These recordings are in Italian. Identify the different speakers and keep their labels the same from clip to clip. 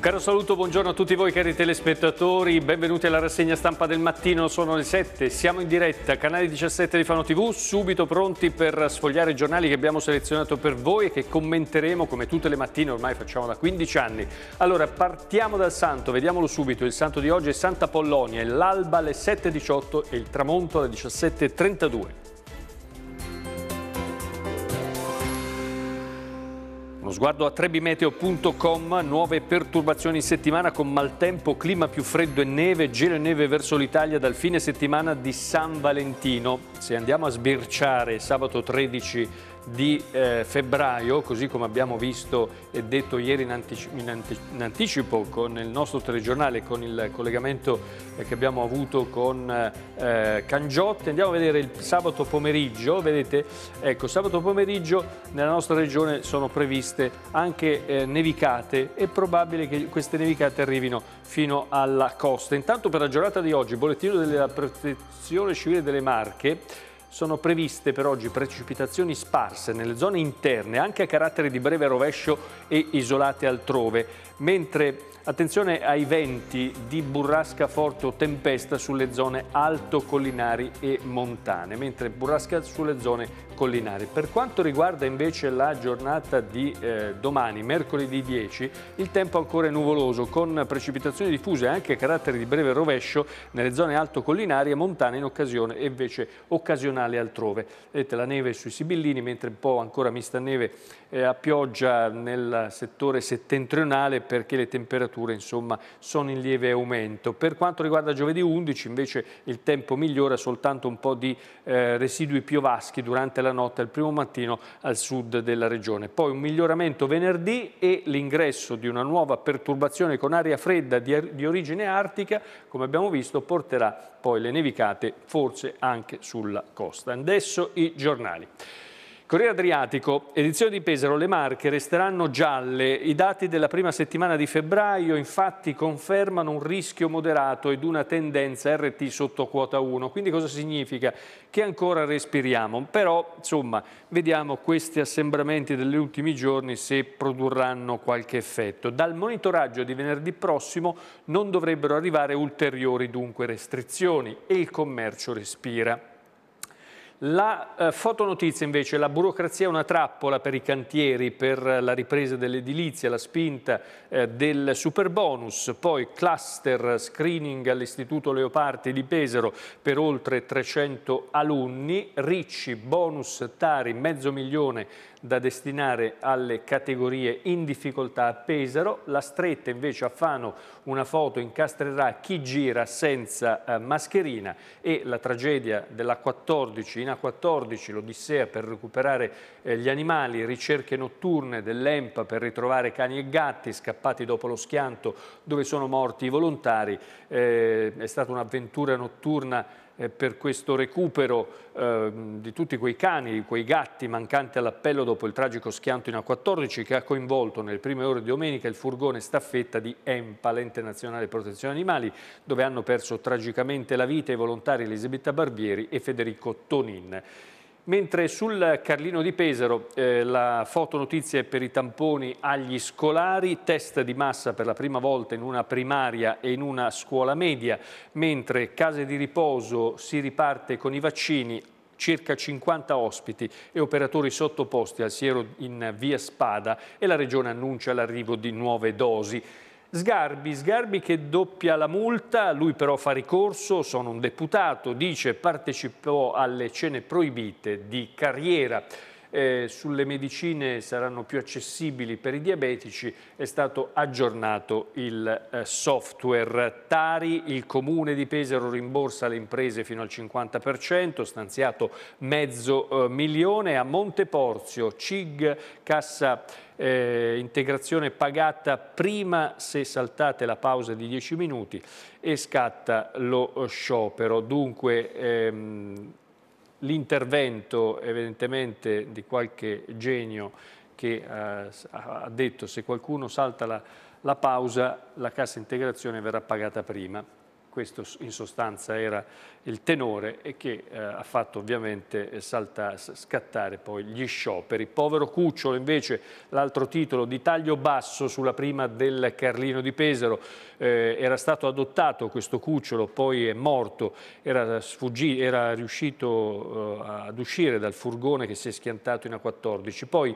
Speaker 1: Un caro saluto, buongiorno a tutti voi cari telespettatori, benvenuti alla rassegna stampa del mattino, sono le 7, siamo in diretta, canale 17 di Fano TV, subito pronti per sfogliare i giornali che abbiamo selezionato per voi e che commenteremo come tutte le mattine, ormai facciamo da 15 anni. Allora, partiamo dal santo, vediamolo subito, il santo di oggi è Santa Pollonia, l'alba alle 7.18 e il tramonto alle 17.32. Uno sguardo a trebimeteo.com, nuove perturbazioni in settimana con maltempo, clima più freddo e neve, gelo e neve verso l'Italia dal fine settimana di San Valentino. Se andiamo a sbirciare sabato 13 di eh, febbraio, così come abbiamo visto e detto ieri in, antici in, antici in anticipo con il nostro telegiornale, con il collegamento eh, che abbiamo avuto con eh, Cangiotte. Andiamo a vedere il sabato pomeriggio, vedete, ecco, sabato pomeriggio nella nostra regione sono previste anche eh, nevicate, è probabile che queste nevicate arrivino fino alla costa. Intanto per la giornata di oggi, il bollettino della protezione civile delle Marche, sono previste per oggi precipitazioni sparse nelle zone interne, anche a carattere di breve rovescio e isolate altrove mentre attenzione ai venti di burrasca forte o tempesta sulle zone alto collinari e montane, mentre burrasca sulle zone collinari. Per quanto riguarda invece la giornata di eh, domani, mercoledì 10, il tempo ancora è nuvoloso con precipitazioni diffuse e anche carattere di breve rovescio nelle zone alto collinari e montane in occasione e invece occasionale altrove. Vedete la neve sui Sibillini, mentre un po' ancora mista neve eh, a pioggia nel settore settentrionale perché le temperature insomma, sono in lieve aumento. Per quanto riguarda giovedì 11 invece il tempo migliora, soltanto un po' di eh, residui piovaschi durante la notte al primo mattino al sud della regione. Poi un miglioramento venerdì e l'ingresso di una nuova perturbazione con aria fredda di, di origine artica, come abbiamo visto, porterà poi le nevicate forse anche sulla costa. Adesso i giornali. Corriere Adriatico, edizione di Pesaro, le marche resteranno gialle. I dati della prima settimana di febbraio infatti confermano un rischio moderato ed una tendenza RT sotto quota 1. Quindi cosa significa? Che ancora respiriamo. Però, insomma, vediamo questi assembramenti degli ultimi giorni se produrranno qualche effetto. Dal monitoraggio di venerdì prossimo non dovrebbero arrivare ulteriori dunque restrizioni e il commercio respira. La eh, fotonotizia invece, la burocrazia è una trappola per i cantieri, per la ripresa dell'edilizia, la spinta eh, del super bonus, poi cluster screening all'Istituto Leopardi di Pesaro per oltre 300 alunni, Ricci, bonus Tari, mezzo milione da destinare alle categorie in difficoltà a Pesaro, la stretta invece a Fano una foto incastrerà chi gira senza eh, mascherina e la tragedia della 14 in A14 l'Odissea per recuperare eh, gli animali, ricerche notturne dell'EMPA per ritrovare cani e gatti scappati dopo lo schianto dove sono morti i volontari, eh, è stata un'avventura notturna eh, per questo recupero ehm, di tutti quei cani, di quei gatti mancanti all'appello dopo il tragico schianto in A14 che ha coinvolto nelle prime ore di domenica il furgone staffetta di EMPA, l'ente nazionale protezione animali, dove hanno perso tragicamente la vita i volontari Elisabetta Barbieri e Federico Tonin. Mentre sul Carlino di Pesaro eh, la fotonotizia è per i tamponi agli scolari, test di massa per la prima volta in una primaria e in una scuola media, mentre case di riposo si riparte con i vaccini circa 50 ospiti e operatori sottoposti al siero in via Spada e la Regione annuncia l'arrivo di nuove dosi. Sgarbi, Sgarbi che doppia la multa, lui però fa ricorso, sono un deputato, dice partecipò alle cene proibite di carriera eh, sulle medicine saranno più accessibili per i diabetici, è stato aggiornato il eh, software. Tari, il comune di Pesaro rimborsa le imprese fino al 50%, stanziato mezzo eh, milione. A Monteporzio, CIG, cassa eh, integrazione pagata prima se saltate la pausa di 10 minuti e scatta lo sciopero. Dunque ehm, l'intervento evidentemente di qualche genio che eh, ha detto se qualcuno salta la, la pausa la cassa integrazione verrà pagata prima questo in sostanza era il tenore e che eh, ha fatto ovviamente eh, salta, scattare poi gli scioperi. Povero Cucciolo invece, l'altro titolo di taglio basso sulla prima del Carlino di Pesaro, eh, era stato adottato questo Cucciolo, poi è morto, era, sfuggì, era riuscito eh, ad uscire dal furgone che si è schiantato in A14, poi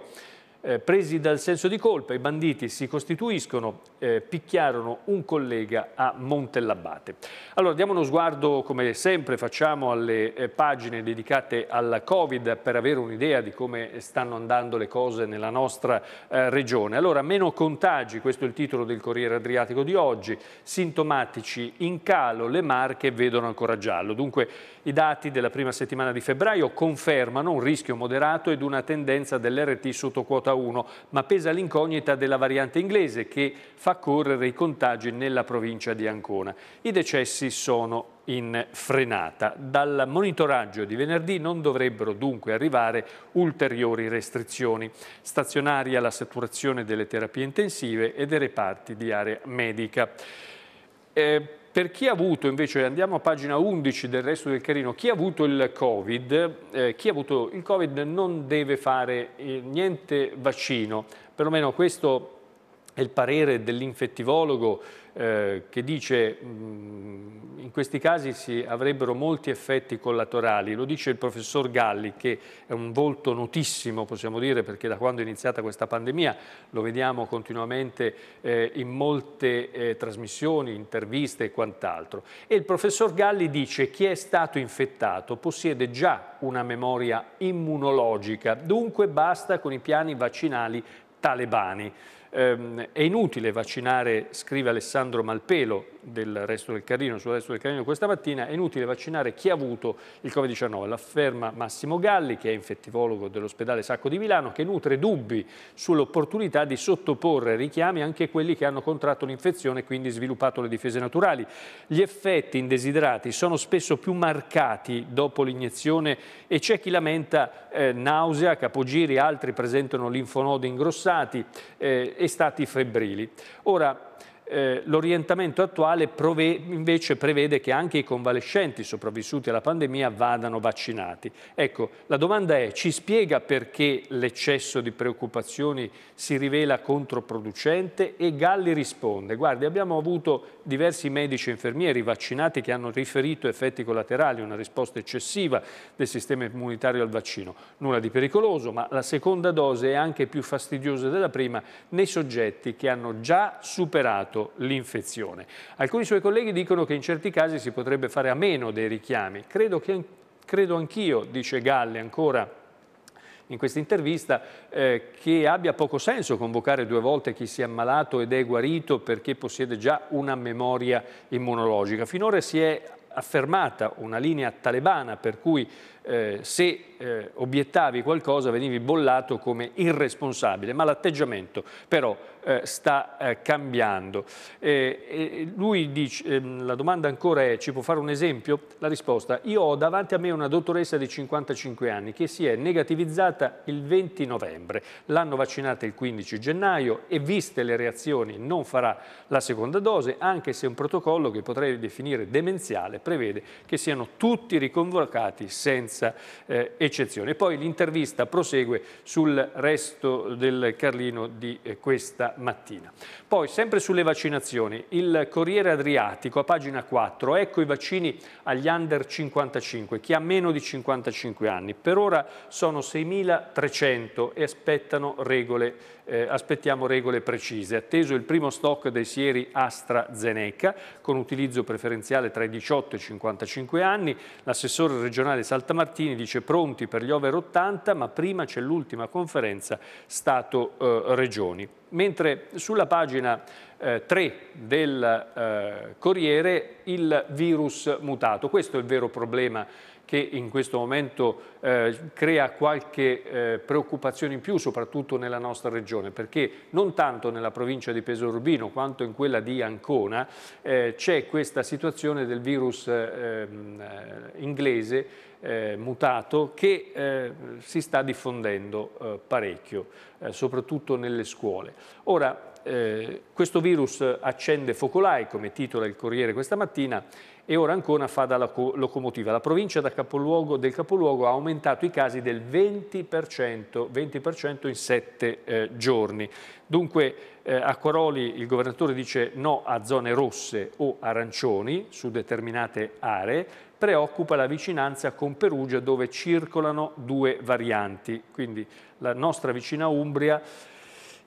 Speaker 1: eh, presi dal senso di colpa, i banditi si costituiscono, eh, picchiarono un collega a Montellabate. Allora diamo uno sguardo, come sempre facciamo, alle eh, pagine dedicate al Covid per avere un'idea di come stanno andando le cose nella nostra eh, regione. Allora, meno contagi, questo è il titolo del Corriere Adriatico di oggi, sintomatici in calo, le marche vedono ancora giallo. Dunque i dati della prima settimana di febbraio confermano un rischio moderato ed una tendenza dell'RT sotto quota 41, ma pesa l'incognita della variante inglese che fa correre i contagi nella provincia di Ancona. I decessi sono in frenata. Dal monitoraggio di venerdì non dovrebbero dunque arrivare ulteriori restrizioni. Stazionaria la saturazione delle terapie intensive e dei reparti di area medica. Eh, per chi ha avuto invece, andiamo a pagina 11 del resto del carino, chi ha avuto il Covid, eh, chi ha avuto il Covid non deve fare eh, niente vaccino, perlomeno questo è il parere dell'infettivologo eh, che dice mh, mm, in questi casi si avrebbero molti effetti collaterali, lo dice il professor Galli che è un volto notissimo possiamo dire perché da quando è iniziata questa pandemia lo vediamo continuamente eh, in molte eh, trasmissioni, interviste e quant'altro e il professor Galli dice chi è stato infettato possiede già una memoria immunologica, dunque basta con i piani vaccinali talebani ehm, è inutile vaccinare, scrive Alessandro Malpelo del Resto del Carrino, sul Resto del Carrino questa mattina, è inutile vaccinare chi ha avuto il Covid-19. L'afferma Massimo Galli, che è infettivologo dell'ospedale Sacco di Milano, che nutre dubbi sull'opportunità di sottoporre richiami anche quelli che hanno contratto l'infezione e quindi sviluppato le difese naturali. Gli effetti indesiderati sono spesso più marcati dopo l'iniezione e c'è chi lamenta eh, nausea, capogiri, altri presentano linfonodi ingrossati eh, e stati febbrili. Ora, eh, l'orientamento attuale invece prevede che anche i convalescenti sopravvissuti alla pandemia vadano vaccinati. Ecco, la domanda è, ci spiega perché l'eccesso di preoccupazioni si rivela controproducente? E Galli risponde, guardi, abbiamo avuto diversi medici e infermieri vaccinati che hanno riferito effetti collaterali, una risposta eccessiva del sistema immunitario al vaccino. Nulla di pericoloso, ma la seconda dose è anche più fastidiosa della prima nei soggetti che hanno già superato l'infezione. Alcuni suoi colleghi dicono che in certi casi si potrebbe fare a meno dei richiami. Credo, che, credo anch'io, dice Galle ancora in questa intervista eh, che abbia poco senso convocare due volte chi si è ammalato ed è guarito perché possiede già una memoria immunologica. Finora si è affermata una linea talebana per cui eh, se eh, obiettavi qualcosa venivi bollato come irresponsabile, ma l'atteggiamento però eh, sta eh, cambiando. Eh, lui dice, ehm, la domanda ancora è, ci può fare un esempio? La risposta, io ho davanti a me una dottoressa di 55 anni che si è negativizzata il 20 novembre, l'hanno vaccinata il 15 gennaio e viste le reazioni non farà la seconda dose, anche se un protocollo che potrei definire demenziale prevede che siano tutti riconvocati senza senza eh, eccezione. Poi l'intervista prosegue sul resto del Carlino di eh, questa mattina. Poi, sempre sulle vaccinazioni, il Corriere Adriatico, a pagina 4, ecco i vaccini agli under 55, chi ha meno di 55 anni. Per ora sono 6.300 e aspettano regole eh, aspettiamo regole precise. Atteso il primo stock dei sieri AstraZeneca con utilizzo preferenziale tra i 18 e i 55 anni, l'assessore regionale Saltamartini dice pronti per gli over 80 ma prima c'è l'ultima conferenza Stato-Regioni. Eh, Mentre sulla pagina 3 eh, del eh, Corriere il virus mutato, questo è il vero problema che in questo momento eh, crea qualche eh, preoccupazione in più, soprattutto nella nostra regione, perché non tanto nella provincia di Pesorbino quanto in quella di Ancona eh, c'è questa situazione del virus ehm, eh, inglese eh, mutato che eh, si sta diffondendo parecchio, soprattutto nelle scuole. Ora, questo virus accende focolai, come titola il Corriere questa mattina, e ora Ancona fa da locomotiva. La provincia da capoluogo, del capoluogo ha aumentato i casi del 20%, 20 in sette eh, giorni. Dunque eh, a Quaroli il governatore dice no a zone rosse o arancioni su determinate aree, preoccupa la vicinanza con Perugia dove circolano due varianti, quindi la nostra vicina Umbria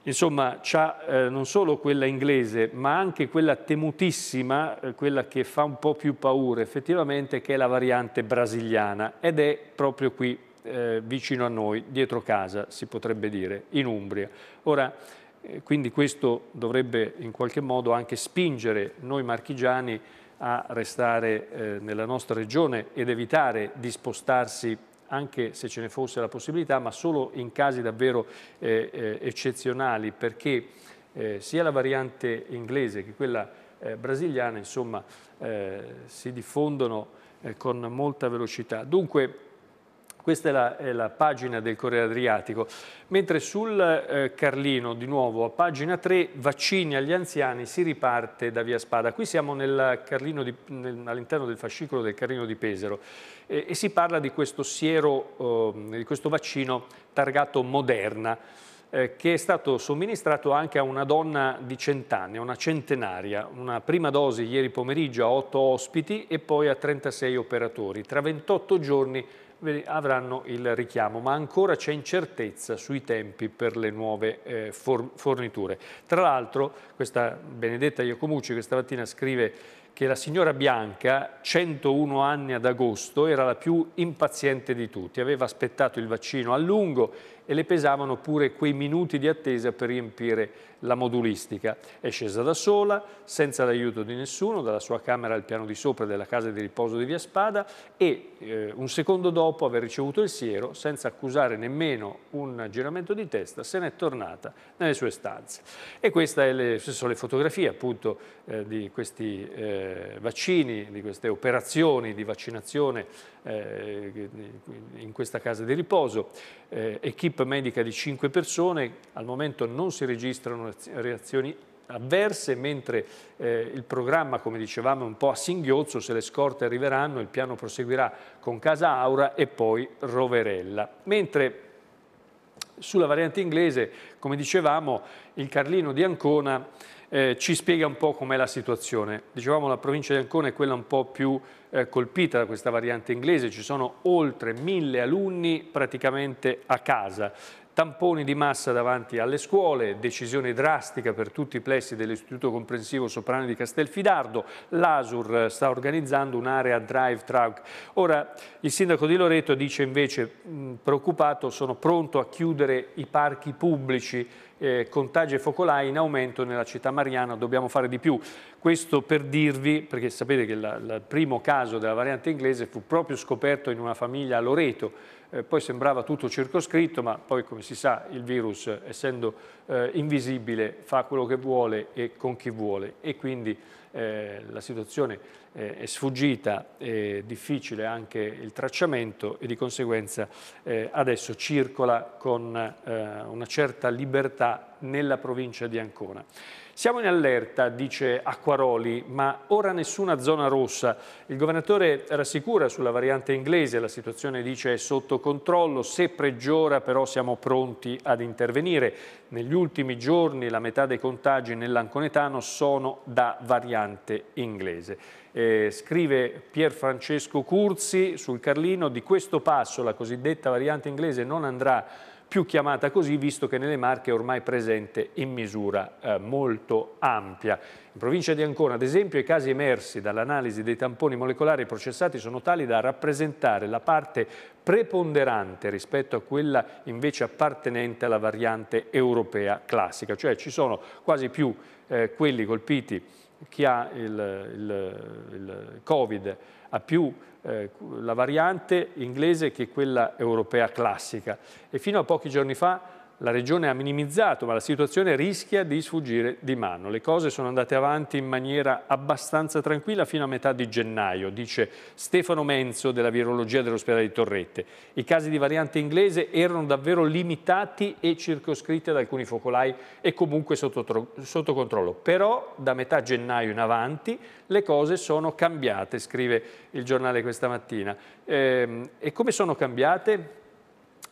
Speaker 1: Insomma, c'ha eh, non solo quella inglese, ma anche quella temutissima, eh, quella che fa un po' più paura effettivamente, che è la variante brasiliana ed è proprio qui eh, vicino a noi, dietro casa, si potrebbe dire, in Umbria. Ora, eh, quindi questo dovrebbe in qualche modo anche spingere noi marchigiani a restare eh, nella nostra regione ed evitare di spostarsi anche se ce ne fosse la possibilità, ma solo in casi davvero eh, eh eccezionali, perché eh, sia la variante inglese che quella eh, brasiliana insomma, eh, si diffondono eh, con molta velocità. Dunque questa è la, è la pagina del Corriere Adriatico. Mentre sul eh, Carlino, di nuovo, a pagina 3, vaccini agli anziani, si riparte da Via Spada. Qui siamo all'interno del fascicolo del Carlino di Pesaro eh, e si parla di questo siero, eh, di questo vaccino targato Moderna eh, che è stato somministrato anche a una donna di cent'anni, una centenaria, una prima dose ieri pomeriggio a otto ospiti e poi a 36 operatori. Tra 28 giorni avranno il richiamo, ma ancora c'è incertezza sui tempi per le nuove eh, forniture. Tra l'altro questa Benedetta Iacomucci questa mattina scrive che la signora Bianca, 101 anni ad agosto, era la più impaziente di tutti, aveva aspettato il vaccino a lungo e le pesavano pure quei minuti di attesa per riempire la modulistica. È scesa da sola, senza l'aiuto di nessuno, dalla sua camera al piano di sopra della casa di riposo di Via Spada e eh, un secondo dopo aver ricevuto il siero, senza accusare nemmeno un giramento di testa, se n'è tornata nelle sue stanze. E queste sono le fotografie appunto eh, di questi eh, vaccini, di queste operazioni di vaccinazione eh, in questa casa di riposo. Eh, L'equipe medica di 5 persone, al momento non si registrano reazioni avverse, mentre eh, il programma, come dicevamo, è un po' a singhiozzo, se le scorte arriveranno il piano proseguirà con Casa Aura e poi Roverella. Mentre sulla variante inglese, come dicevamo, il Carlino di Ancona eh, ci spiega un po' com'è la situazione. Dicevamo la provincia di Ancona è quella un po' più eh, colpita da questa variante inglese, ci sono oltre mille alunni praticamente a casa. Tamponi di massa davanti alle scuole, decisione drastica per tutti i plessi dell'Istituto Comprensivo Soprano di Castelfidardo, l'ASUR sta organizzando un'area drive truck. Ora il sindaco di Loreto dice invece preoccupato sono pronto a chiudere i parchi pubblici eh, contagi e focolai in aumento nella città mariana, dobbiamo fare di più. Questo per dirvi, perché sapete che il primo caso della variante inglese fu proprio scoperto in una famiglia a Loreto, eh, poi sembrava tutto circoscritto, ma poi come si sa il virus, essendo eh, invisibile, fa quello che vuole e con chi vuole e quindi eh, la situazione eh, è sfuggita, è difficile anche il tracciamento e di conseguenza eh, adesso circola con eh, una certa libertà nella provincia di Ancona. Siamo in allerta, dice Acquaroli, ma ora nessuna zona rossa. Il governatore rassicura sulla variante inglese, la situazione dice è sotto controllo, se peggiora però siamo pronti ad intervenire. Negli ultimi giorni la metà dei contagi nell'anconetano sono da variante inglese. Eh, scrive Pier Francesco Curzi sul Carlino, di questo passo la cosiddetta variante inglese non andrà più chiamata così visto che nelle Marche è ormai presente in misura eh, molto ampia. In provincia di Ancona, ad esempio, i casi emersi dall'analisi dei tamponi molecolari processati sono tali da rappresentare la parte preponderante rispetto a quella invece appartenente alla variante europea classica, cioè ci sono quasi più eh, quelli colpiti chi ha il, il, il Covid ha più eh, la variante inglese che quella europea classica e fino a pochi giorni fa la Regione ha minimizzato, ma la situazione rischia di sfuggire di mano. Le cose sono andate avanti in maniera abbastanza tranquilla fino a metà di gennaio, dice Stefano Menzo della virologia dell'ospedale di Torrette. I casi di variante inglese erano davvero limitati e circoscritti ad alcuni focolai e comunque sotto, sotto controllo. Però da metà gennaio in avanti le cose sono cambiate, scrive il giornale questa mattina. Ehm, e come sono cambiate?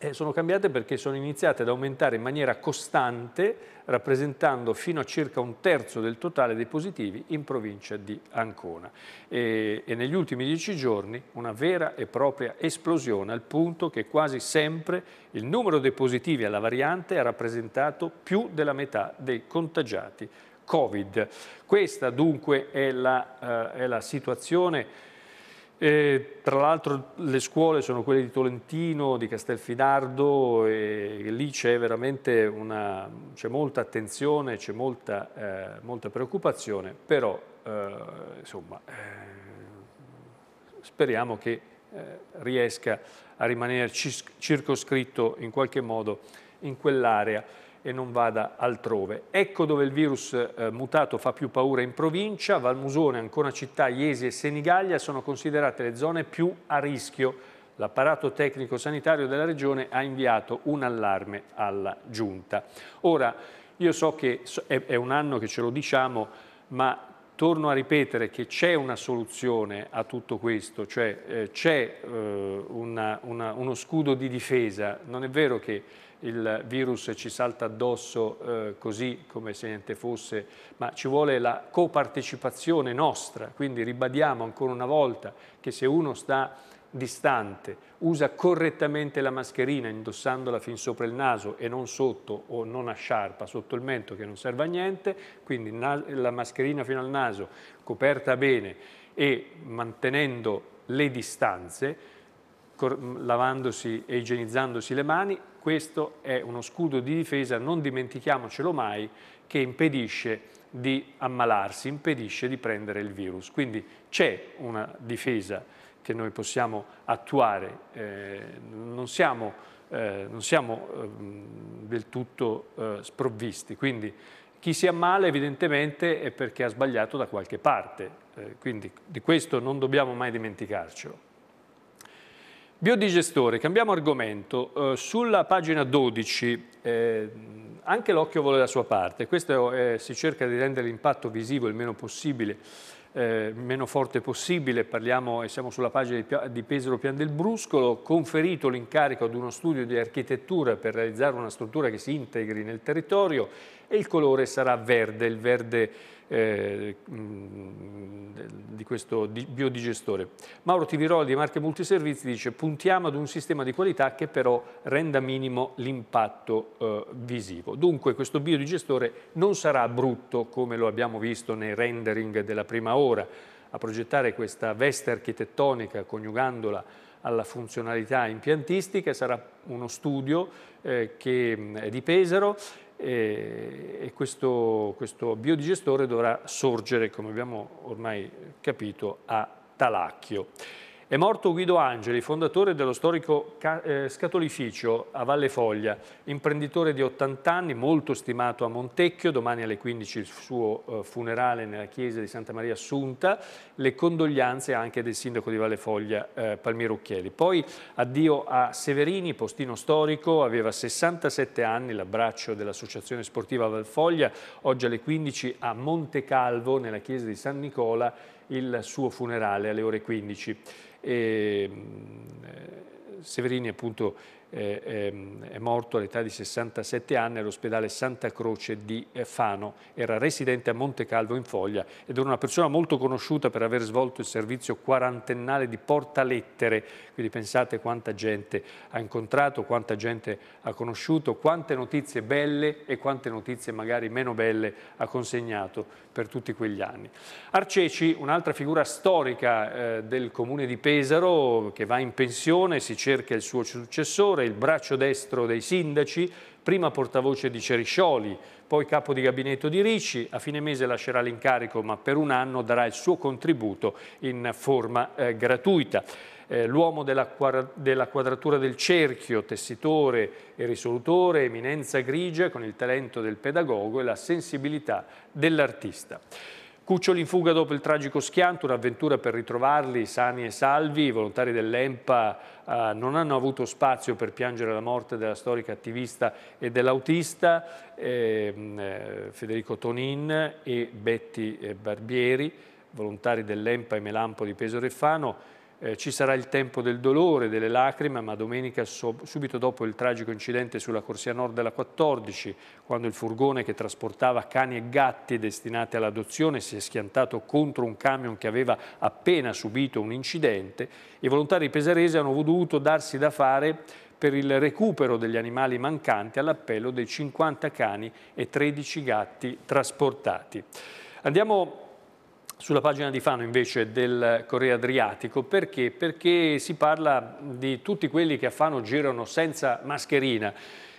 Speaker 1: eh, sono cambiate perché sono iniziate ad aumentare in maniera costante, rappresentando fino a circa un terzo del totale dei positivi in provincia di Ancona. E, e negli ultimi dieci giorni una vera e propria esplosione, al punto che quasi sempre il numero dei positivi alla variante ha rappresentato più della metà dei contagiati Covid. Questa dunque è la, eh, è la situazione e, tra l'altro le scuole sono quelle di Tolentino, di Castelfidardo e lì c'è veramente una, molta attenzione, c'è molta, eh, molta, preoccupazione, però eh, insomma, eh, speriamo che eh, riesca a rimanere circoscritto in qualche modo in quell'area e non vada altrove. Ecco dove il virus eh, mutato fa più paura in provincia, Valmusone, Ancona Città, Iesi e Senigallia sono considerate le zone più a rischio. L'apparato tecnico sanitario della Regione ha inviato un allarme alla Giunta. Ora, io so che è un anno che ce lo diciamo, ma torno a ripetere che c'è una soluzione a tutto questo, cioè eh, c'è eh, uno scudo di difesa. Non è vero che il virus ci salta addosso eh, così come se niente fosse, ma ci vuole la copartecipazione nostra, quindi ribadiamo ancora una volta che se uno sta distante, usa correttamente la mascherina indossandola fin sopra il naso e non sotto o non a sciarpa, sotto il mento che non serve a niente, quindi la mascherina fino al naso coperta bene e mantenendo le distanze, lavandosi e igienizzandosi le mani, questo è uno scudo di difesa, non dimentichiamocelo mai, che impedisce di ammalarsi, impedisce di prendere il virus. Quindi c'è una difesa che noi possiamo attuare, eh, non siamo, eh, non siamo eh, del tutto eh, sprovvisti, quindi chi si ammala evidentemente è perché ha sbagliato da qualche parte, eh, quindi di questo non dobbiamo mai dimenticarcelo. Biodigestore, cambiamo argomento. Eh, sulla pagina 12 eh, anche l'occhio vuole la sua parte. Questo è, si cerca di rendere l'impatto visivo il meno possibile eh, meno forte possibile, parliamo e siamo sulla pagina di, di Pesaro Pian del Bruscolo, conferito l'incarico ad uno studio di architettura per realizzare una struttura che si integri nel territorio e il colore sarà verde, il verde eh, di questo biodigestore. Mauro Tiviroli di Marche Multiservizi dice puntiamo ad un sistema di qualità che però renda minimo l'impatto eh, visivo. Dunque questo biodigestore non sarà brutto come lo abbiamo visto nei rendering della prima ora, a progettare questa veste architettonica coniugandola alla funzionalità impiantistica, sarà uno studio eh, che è di Pesaro e, questo, questo biodigestore dovrà sorgere, come abbiamo ormai capito, a Talacchio. È morto Guido Angeli, fondatore dello storico eh, scatolificio a Valle Foglia, imprenditore di 80 anni, molto stimato a Montecchio, domani alle 15 il suo eh, funerale nella chiesa di Santa Maria Assunta, le condoglianze anche del sindaco di Valle Foglia Palmiro eh, Palmiero Poi addio a Severini, postino storico, aveva 67 anni, l'abbraccio dell'Associazione Sportiva Valfoglia, oggi alle 15 a Montecalvo nella chiesa di San Nicola il suo funerale alle ore 15. E, ehm, Severini appunto Ehm, è morto all'età di 67 anni all'ospedale Santa Croce di eh, Fano. Era residente a Monte Calvo in Foglia ed era una persona molto conosciuta per aver svolto il servizio quarantennale di portalettere. Quindi pensate quanta gente ha incontrato, quanta gente ha conosciuto, quante notizie belle e quante notizie magari meno belle ha consegnato per tutti quegli anni. Arceci, un'altra figura storica eh, del comune di Pesaro che va in pensione, si cerca il suo successore, è il braccio destro dei sindaci, prima portavoce di Ceriscioli, poi capo di gabinetto di Ricci, a fine mese lascerà l'incarico ma per un anno darà il suo contributo in forma eh, gratuita. Eh, l'uomo della, della, quadratura del cerchio, tessitore e risolutore, eminenza grigia con il talento del pedagogo e la sensibilità dell'artista. Cuccioli in fuga dopo il tragico schianto, un'avventura per ritrovarli sani e salvi. I volontari dell'EMPA eh, non hanno avuto spazio per piangere la morte della storica attivista e dell'autista ehm, eh, Federico Tonin e Betti eh, Barbieri, volontari dell'EMPA e Melampo di Peso Reffano. Eh, ci sarà il tempo del dolore, delle lacrime, ma domenica so subito dopo il tragico incidente sulla corsia nord della 14, quando il furgone che trasportava cani e gatti destinati all'adozione si è schiantato contro un camion che aveva appena subito un incidente, i volontari pesaresi hanno dovuto darsi da fare per il recupero degli animali mancanti all'appello dei 50 cani e 13 gatti trasportati. Andiamo sulla pagina di Fano invece del Corriere Adriatico, perché? Perché si parla di tutti quelli che a Fano girano senza mascherina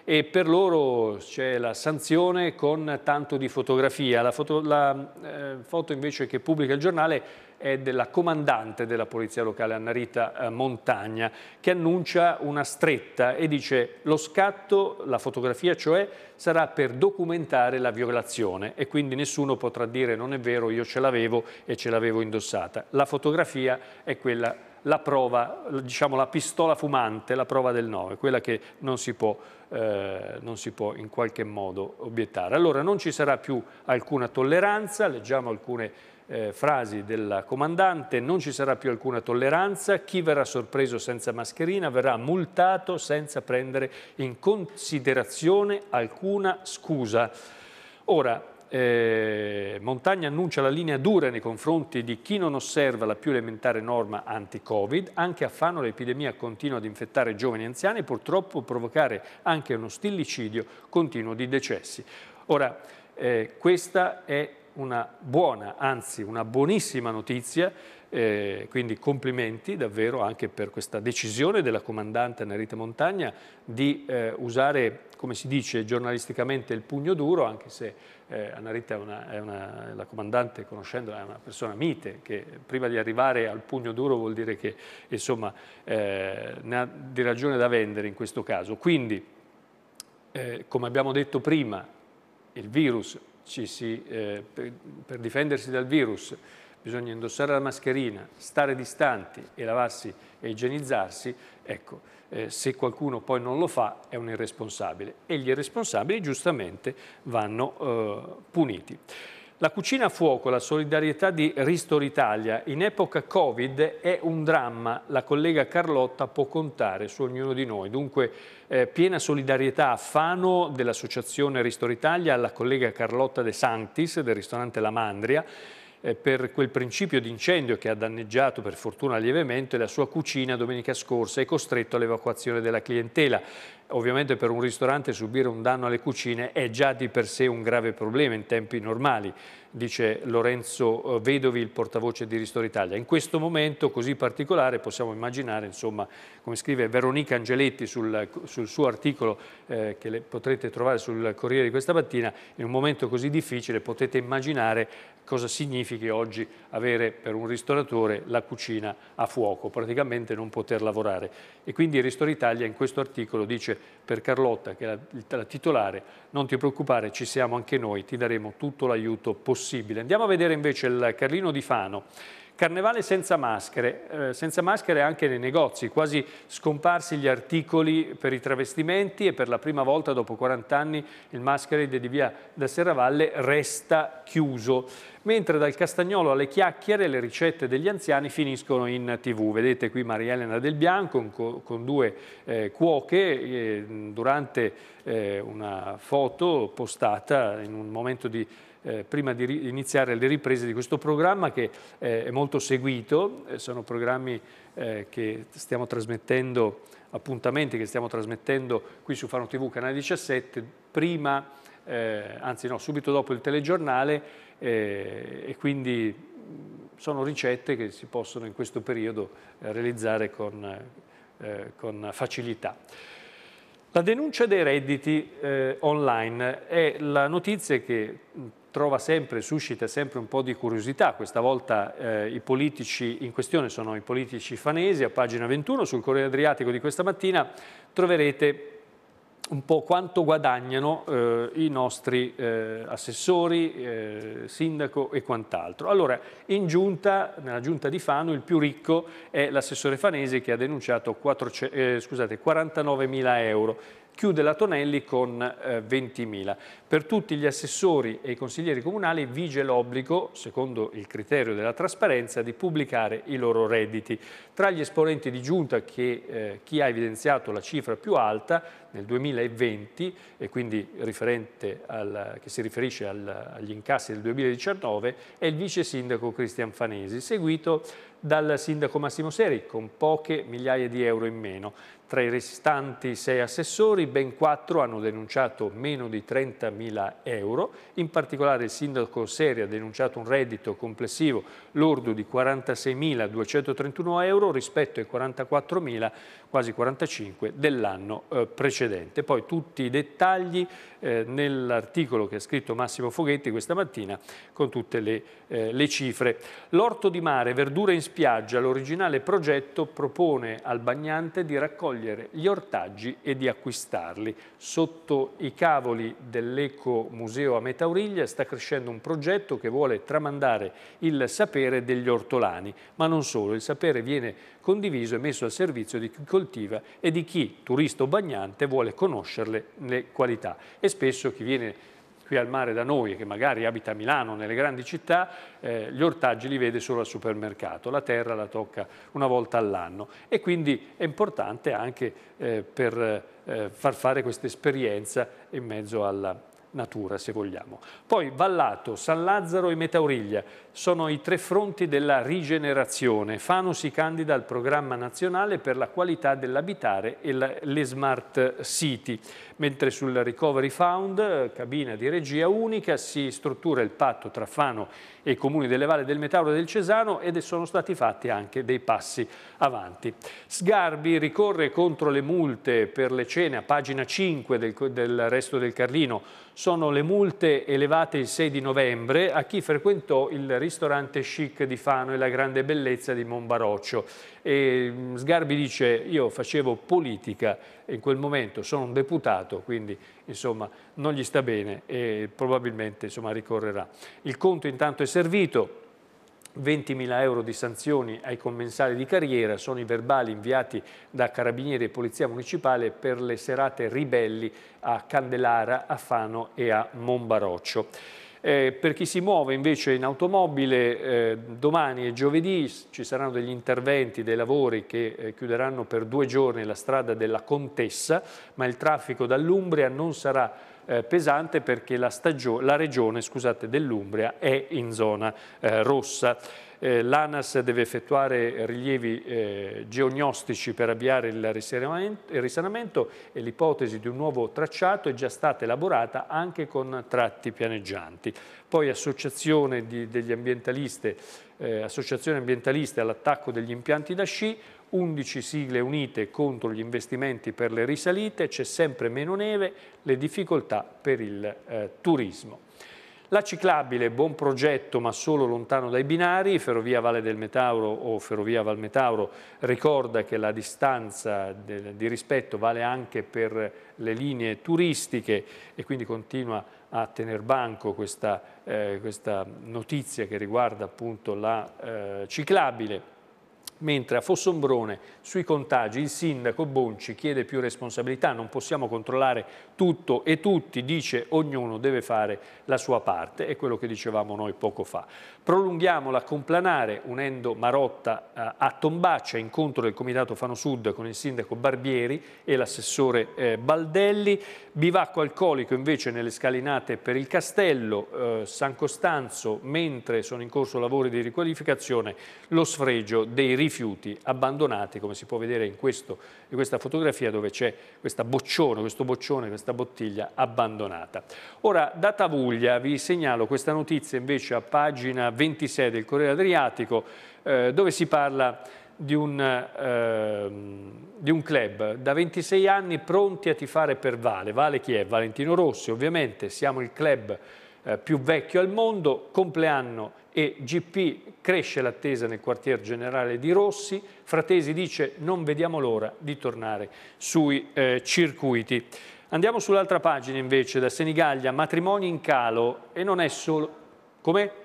Speaker 1: e per loro c'è la sanzione con tanto di fotografia. La foto, la, eh, foto invece che pubblica il giornale è della comandante della Polizia Locale, Annarita eh, Montagna, che annuncia una stretta e dice lo scatto, la fotografia cioè, sarà per documentare la violazione e quindi nessuno potrà dire non è vero, io ce l'avevo e ce l'avevo indossata. La fotografia è quella, la prova, diciamo la pistola fumante, la prova del 9, quella che non si può eh, non si può in qualche modo obiettare. Allora non ci sarà più alcuna tolleranza, leggiamo alcune eh, frasi della comandante, non ci sarà più alcuna tolleranza, chi verrà sorpreso senza mascherina verrà multato senza prendere in considerazione alcuna scusa. Ora, eh, Montagna annuncia la linea dura nei confronti di chi non osserva la più elementare norma anti-Covid. Anche a Fano l'epidemia continua ad infettare giovani e anziani e purtroppo provocare anche uno stillicidio continuo di decessi. Ora, eh, questa è una buona, anzi una buonissima notizia, eh, quindi complimenti davvero anche per questa decisione della comandante Nerita Montagna di eh, usare, come si dice giornalisticamente, il pugno duro, anche se eh, Anarita è, una, è una, la comandante, conoscendola, è una persona mite, che prima di arrivare al pugno duro vuol dire che insomma, eh, ne ha di ragione da vendere in questo caso. Quindi, eh, come abbiamo detto prima, il virus si, eh, per, per difendersi dal virus bisogna indossare la mascherina, stare distanti e lavarsi e igienizzarsi, ecco, eh, se qualcuno poi non lo fa è un irresponsabile e gli irresponsabili giustamente vanno eh, puniti. La cucina a fuoco, la solidarietà di Ristor Italia, in epoca Covid è un dramma, la collega Carlotta può contare su ognuno di noi. Dunque eh, piena solidarietà a Fano dell'associazione Ristor Italia, alla collega Carlotta De Santis del ristorante La Mandria, eh, per quel principio di incendio che ha danneggiato per fortuna lievemente la sua cucina domenica scorsa e costretto all'evacuazione della clientela. Ovviamente per un ristorante subire un danno alle cucine è già di per sé un grave problema in tempi normali, dice Lorenzo eh, Vedovi, il portavoce di Ristor Italia. In questo momento così particolare possiamo immaginare, insomma, come scrive Veronica Angeletti sul, sul suo articolo eh, che potrete trovare sul Corriere di questa mattina, in un momento così difficile potete immaginare cosa significhi oggi avere per un ristoratore la cucina a fuoco, praticamente non poter lavorare. E quindi Ristor Italia in questo articolo dice dice per Carlotta, che è la, la titolare, non ti preoccupare, ci siamo anche noi, ti daremo tutto l'aiuto possibile. Andiamo a vedere invece il Carlino di Fano Carnevale senza maschere, eh, senza maschere anche nei negozi, quasi scomparsi gli articoli per i travestimenti e per la prima volta dopo 40 anni il mascherade di via da Serravalle resta chiuso. Mentre dal castagnolo alle chiacchiere le ricette degli anziani finiscono in tv. Vedete qui Maria Elena Del Bianco con, con due eh, cuoche eh, durante eh, una foto postata in un momento di eh, prima di iniziare le riprese di questo programma che eh, è molto seguito, eh, sono programmi eh, che stiamo trasmettendo, appuntamenti che stiamo trasmettendo qui su Fano TV, canale 17, prima, eh, anzi no, subito dopo il telegiornale e quindi sono ricette che si possono in questo periodo realizzare con, con facilità. La denuncia dei redditi eh, online è la notizia che trova sempre, suscita sempre un po' di curiosità. Questa volta eh, i politici in questione sono i politici fanesi, a pagina 21 sul Corriere Adriatico di questa mattina troverete un po' quanto guadagnano eh, i nostri eh, assessori, eh, sindaco e quant'altro. Allora, in giunta, nella giunta di Fano, il più ricco è l'assessore fanese che ha denunciato 49.000 eh, euro chiude la Tonelli con eh, 20.000. Per tutti gli assessori e i consiglieri comunali vige l'obbligo, secondo il criterio della trasparenza, di pubblicare i loro redditi. Tra gli esponenti di giunta che, eh, chi ha evidenziato la cifra più alta nel 2020 e quindi al, che si riferisce al, agli incassi del 2019 è il vice sindaco Cristian Fanesi, seguito dal sindaco Massimo Seri con poche migliaia di euro in meno. Tra i restanti sei assessori, ben quattro hanno denunciato meno di 30.000 euro. In particolare il sindaco Seri ha denunciato un reddito complessivo lordo di 46.231 euro rispetto ai 44.000, quasi 45, dell'anno eh, precedente. Poi tutti i dettagli eh, nell'articolo che ha scritto Massimo Foghetti questa mattina con tutte le, eh, le cifre. L'orto di mare, verdure in spiaggia, l'originale progetto propone al bagnante di raccogliere raccogliere gli ortaggi e di acquistarli. Sotto i cavoli dell'Eco Museo a Metauriglia sta crescendo un progetto che vuole tramandare il sapere degli ortolani, ma non solo, il sapere viene condiviso e messo al servizio di chi coltiva e di chi, turista o bagnante, vuole conoscerle le qualità e spesso chi viene qui al mare da noi, che magari abita a Milano, nelle grandi città, eh, gli ortaggi li vede solo al supermercato, la terra la tocca una volta all'anno e quindi è importante anche eh, per eh, far fare questa esperienza in mezzo alla, natura, se vogliamo. Poi Vallato, San Lazzaro e Metauriglia sono i tre fronti della rigenerazione. Fano si candida al programma nazionale per la qualità dell'abitare e la, le smart city, mentre sul Recovery Fund, cabina di regia unica, si struttura il patto tra Fano e i comuni delle Valle del Metauro e del Cesano ed sono stati fatti anche dei passi avanti. Sgarbi ricorre contro le multe per le cene a pagina 5 del, del resto del Carlino sono le multe elevate il 6 di novembre a chi frequentò il ristorante chic di Fano e la grande bellezza di Monbaroccio. E mm, Sgarbi dice io facevo politica in quel momento, sono un deputato, quindi insomma non gli sta bene e probabilmente insomma, ricorrerà. Il conto intanto è servito, 20.000 euro di sanzioni ai commensali di carriera sono i verbali inviati da Carabinieri e Polizia Municipale per le serate ribelli a Candelara, a Fano e a Monbaroccio. Eh, per chi si muove invece in automobile, eh, domani e giovedì ci saranno degli interventi, dei lavori che eh, chiuderanno per due giorni la strada della Contessa, ma il traffico dall'Umbria non sarà eh, pesante perché la, la regione dell'Umbria è in zona eh, rossa. Eh, L'ANAS deve effettuare rilievi eh, geognostici per avviare il risanamento, il risanamento e l'ipotesi di un nuovo tracciato è già stata elaborata anche con tratti pianeggianti. Poi associazione di, degli ambientalisti, eh, associazione ambientaliste all'attacco degli impianti da sci, 11 sigle unite contro gli investimenti per le risalite, c'è sempre meno neve, le difficoltà per il eh, turismo. La ciclabile, buon progetto ma solo lontano dai binari, Ferrovia Valle del Metauro o Ferrovia Val Metauro ricorda che la distanza de, di rispetto vale anche per le linee turistiche e quindi continua a tener banco questa, eh, questa notizia che riguarda appunto la eh, ciclabile mentre a Fossombrone sui contagi il sindaco Bonci chiede più responsabilità, non possiamo controllare tutto e tutti, dice ognuno deve fare la sua parte, è quello che dicevamo noi poco fa. Prolunghiamo la complanare unendo Marotta eh, a Tombaccia, incontro del Comitato Fano Sud con il sindaco Barbieri e l'assessore eh, Baldelli. Bivacco alcolico invece nelle scalinate per il Castello, eh, San Costanzo, mentre sono in corso lavori di riqualificazione, lo sfregio dei rifiuti abbandonati, come si può vedere in, questo, in questa fotografia dove c'è questa boccione, questo boccione, questa bottiglia abbandonata. Ora da Tavuglia vi segnalo questa notizia invece a pagina 26 del Corriere Adriatico, eh, dove si parla di un, eh, di un, club da 26 anni pronti a tifare per Vale. Vale chi è? Valentino Rossi, ovviamente, siamo il club eh, più vecchio al mondo, compleanno e GP cresce l'attesa nel quartier generale di Rossi, Fratesi dice non vediamo l'ora di tornare sui eh, circuiti. Andiamo sull'altra pagina invece, da Senigallia, matrimoni in calo e non è solo... Come?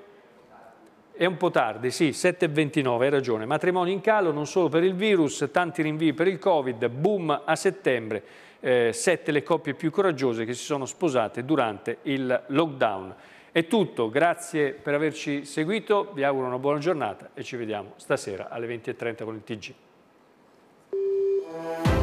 Speaker 1: È un po' tardi, sì, 7.29, hai ragione. Matrimoni in calo non solo per il virus, tanti rinvii per il Covid, boom a settembre. Eh, sette le coppie più coraggiose che si sono sposate durante il lockdown. È tutto, grazie per averci seguito, vi auguro una buona giornata e ci vediamo stasera alle 20.30 con il TG.